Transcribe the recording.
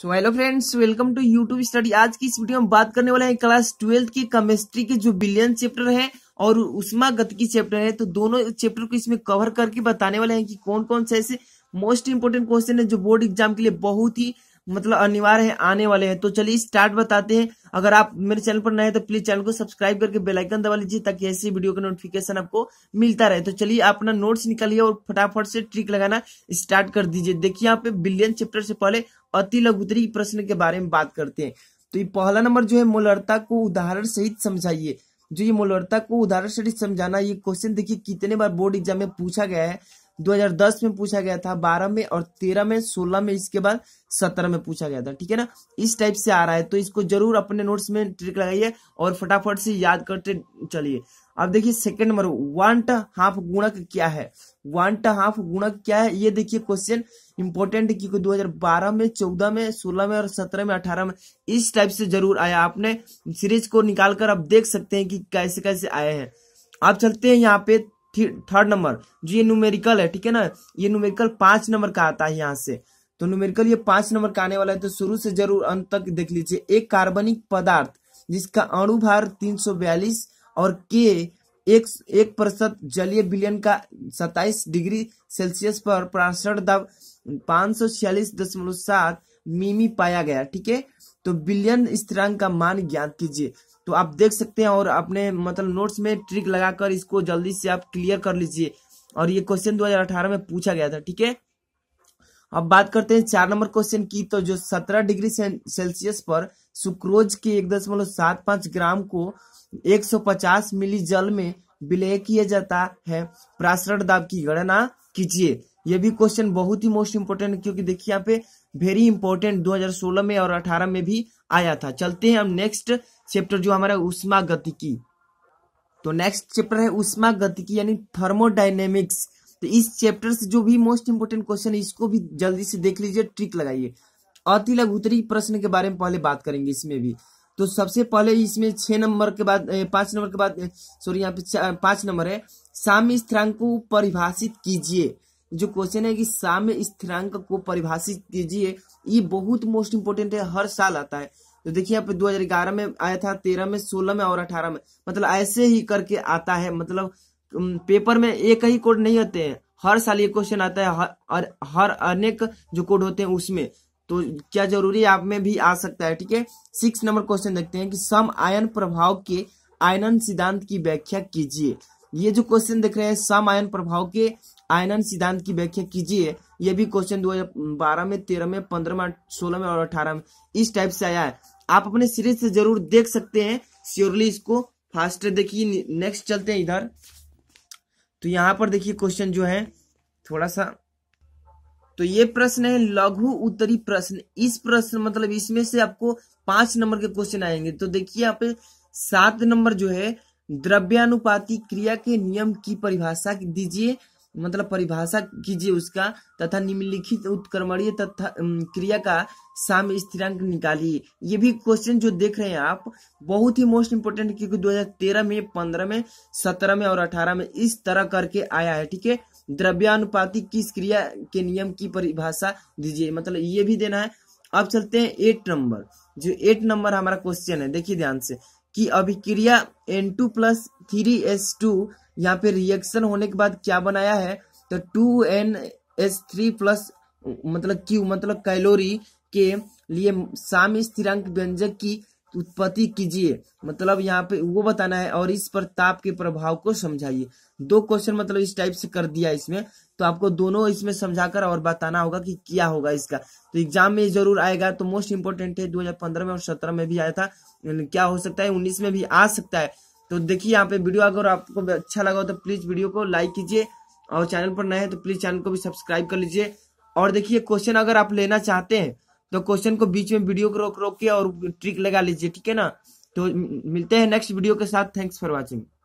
so hello friends welcome to YouTube study आज की इस वीडियो में बात करने वाले हैं क्लास ट्वेल्थ के केमिस्ट्री के जो बिलियन चैप्टर है और उष्मा की चैप्टर है तो दोनों चैप्टर को इसमें कवर करके बताने वाले हैं कि कौन कौन से ऐसे मोस्ट इंपोर्टेंट क्वेश्चन है जो बोर्ड एग्जाम के लिए बहुत ही मतलब अनिवार्य है आने वाले हैं तो चलिए स्टार्ट बताते हैं अगर आप मेरे चैनल पर नए हैं तो प्लीज चैनल को सब्सक्राइब करके बेलाइकन दबा लीजिए ताकि ऐसी वीडियो का नोटिफिकेशन आपको मिलता रहे तो चलिए अपना नोट्स निकालिए और फटाफट से ट्रिक लगाना स्टार्ट कर दीजिए देखिए यहाँ पे बिलियन चैप्टर से पहले अति लघुतरी प्रश्न के बारे में बात करते हैं तो ये पहला नंबर जो है मोलरता को उदाहरण सहित समझाइए जो ये मोलरता को उदाहरण सहित समझाना ये क्वेश्चन देखिए कितने बार बोर्ड एग्जाम में पूछा गया है 2010 में पूछा गया था 12 में और 13 में 16 में इसके बाद 17 में पूछा गया था ठीक है ना इस टाइप से आ रहा है तो इसको जरूर अपने नोट्स में ट्रिक लगाइए और फटाफट से याद करते चलिए अब देखिए सेकंड नंबर वांट हाफ गुणक क्या है वांट हाफ गुणक क्या है ये देखिए क्वेश्चन इंपॉर्टेंट क्योंकि दो में चौदह में सोलह में और सत्रह में अठारह में इस टाइप से जरूर आया आपने सीरीज को निकालकर आप देख सकते हैं कि कैसे कैसे आए हैं आप चलते हैं यहाँ पे थर्ड नंबर जो ये न्यूमेरिकल है ठीक है ना ये न्यूमेरिकल पांच नंबर का आता है यहाँ से तो न्यूमेरिकल ये पांच नंबर का आने वाला है तो शुरू से जरूर अंत तक देख लीजिए एक कार्बनिक पदार्थ जिसका अणु भार बयालीस और के एक एक प्रतिशत जलीय विलयन का 27 डिग्री सेल्सियस पर प्रसरण दब पांच सौ छियालीस दशमलव सात मिमी पाया गया ठीक है तो बिलियन स्थिरांक का मान ज्ञात कीजिए तो आप देख सकते हैं और अपने मतलब नोट्स में ट्रिक लगाकर इसको जल्दी से आप क्लियर कर लीजिए और ये क्वेश्चन 2018 में पूछा गया था ठीक है अब बात करते हैं चार नंबर क्वेश्चन की तो जो 17 डिग्री सेल्सियस पर सुक्रोज के एक दशमलव सात पांच ग्राम को 150 मिली जल में विलय किया जाता है प्रासरण दाब की गणना कीजिए ये भी क्वेश्चन बहुत ही मोस्ट इंपोर्टेंट है क्योंकि देखिए यहाँ पे वेरी इंपॉर्टेंट 2016 में और 18 में भी आया था चलते हैं हम नेक्स्ट चैप्टर जो हमारा उष्मा गतिकी तो नेक्स्ट चैप्टर है उष्मा गतिकी यानी थर्मोडाइनेमिक्स तो इस चैप्टर से जो भी मोस्ट इंपोर्टेंट क्वेश्चन है इसको भी जल्दी से देख लीजिए ट्रिक लगाइए अति लघुतरी प्रश्न के बारे में पहले बात करेंगे इसमें भी तो सबसे पहले इसमें छह नंबर के बाद पांच नंबर के बाद सॉरी यहाँ पे पांच नंबर है साम्य स्थिरांक को परिभाषित कीजिए जो क्वेश्चन है कि साम्य स्थिरांक को परिभाषित कीजिए ये बहुत मोस्ट इंपोर्टेंट है हर साल आता है तो देखिए आप 2011 में आया था 13 में 16 में और 18 में मतलब ऐसे ही करके आता है मतलब पेपर में एक ही कोड नहीं होते हैं हर साल ये क्वेश्चन आता है हर हर अनेक जो कोड होते हैं उसमें तो क्या जरूरी है आप में भी आ सकता है ठीक है सिक्स नंबर क्वेश्चन देखते हैं कि सम आयन प्रभाव के आयनन सिद्धांत की व्याख्या कीजिए ये जो क्वेश्चन देख रहे हैं सम आयन प्रभाव के आयनन सिद्धांत की व्याख्या कीजिए यह भी क्वेश्चन 2012 में 13 में 15 में 16 में और 18 में इस टाइप से आया है आप अपने सीरीज से जरूर देख सकते हैं श्योरली इसको फास्ट देखिए नेक्स्ट चलते हैं इधर तो यहाँ पर देखिए क्वेश्चन जो है थोड़ा सा तो ये प्रश्न है लघु उत्तरी प्रश्न इस प्रश्न मतलब इसमें से आपको पांच नंबर के क्वेश्चन आएंगे तो देखिए यहाँ पे सात नंबर जो है द्रव्यानुपाती क्रिया के नियम की परिभाषा दीजिए मतलब परिभाषा कीजिए उसका तथा निम्नलिखित उत्क्रमणीय तथा क्रिया का साम्य स्थिरांक निकालिए ये भी क्वेश्चन जो देख रहे हैं आप बहुत ही मोस्ट इम्पोर्टेंट क्योंकि 2013 में 15 में 17 में और 18 में इस तरह करके आया है ठीक है द्रव्यानुपातिक किस क्रिया के नियम की परिभाषा दीजिए मतलब ये भी देना है अब चलते हैं एट नंबर जो एट नंबर हमारा क्वेश्चन है देखिए ध्यान से कि अभिक्रिया N two plus three S two यहाँ पे रिएक्शन होने के बाद क्या बनाया है तो two N S three plus मतलब क्यू मतलब कैलोरी के लिए साम स्थिरांक व्यंजक की उत्पत्ति कीजिए मतलब यहाँ पे वो बताना है और इस पर ताप के प्रभाव को समझाइए दो क्वेश्चन मतलब इस टाइप से कर दिया इसमें तो आपको दोनों इसमें समझाकर और बताना होगा कि क्या होगा इसका तो एग्जाम में जरूर आएगा तो मोस्ट इंपोर्टेंट है 2015 में और 17 में भी आया था क्या हो सकता है 19 में भी आ सकता है तो देखिए यहाँ पे वीडियो अगर आपको अच्छा लगा हो तो प्लीज वीडियो को लाइक कीजिए और चैनल पर नए हैं तो प्लीज चैनल को भी सब्सक्राइब कर लीजिए और देखिए क्वेश्चन अगर आप लेना चाहते हैं तो क्वेश्चन को बीच में वीडियो को रोक रोक के और ट्रिक लगा लीजिए ठीक है ना तो मिलते हैं नेक्स्ट वीडियो के साथ थैंक्स फॉर वॉचिंग